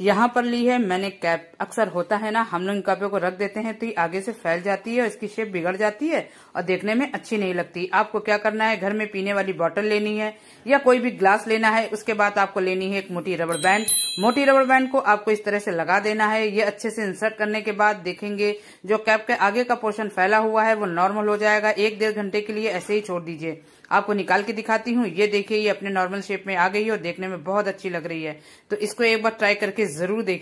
यहाँ पर ली है मैंने कैप अक्सर होता है ना हम लोग इन कपड़ों को रख देते हैं तो ये आगे से फैल जाती है और इसकी शेप बिगड़ जाती है और देखने में अच्छी नहीं लगती आपको क्या करना है घर में पीने वाली बॉटल लेनी है या कोई भी ग्लास लेना है उसके बाद आपको लेनी है एक मोटी रबड़ बैंड मोटी रबड़ बैंड को आपको इस तरह से लगा देना है ये अच्छे से इंसर्ट करने के बाद देखेंगे जो कैप के आगे का पोर्शन फैला हुआ है वो नॉर्मल हो जाएगा एक डेढ़ घंटे के लिए ऐसे ही छोड़ दीजिए आपको निकाल के दिखाती हूँ ये देखिए ये अपने नॉर्मल शेप में आ गई है और देखने में बहुत अच्छी लग रही है तो इसको एक बार ट्राई करके जरूर देखिए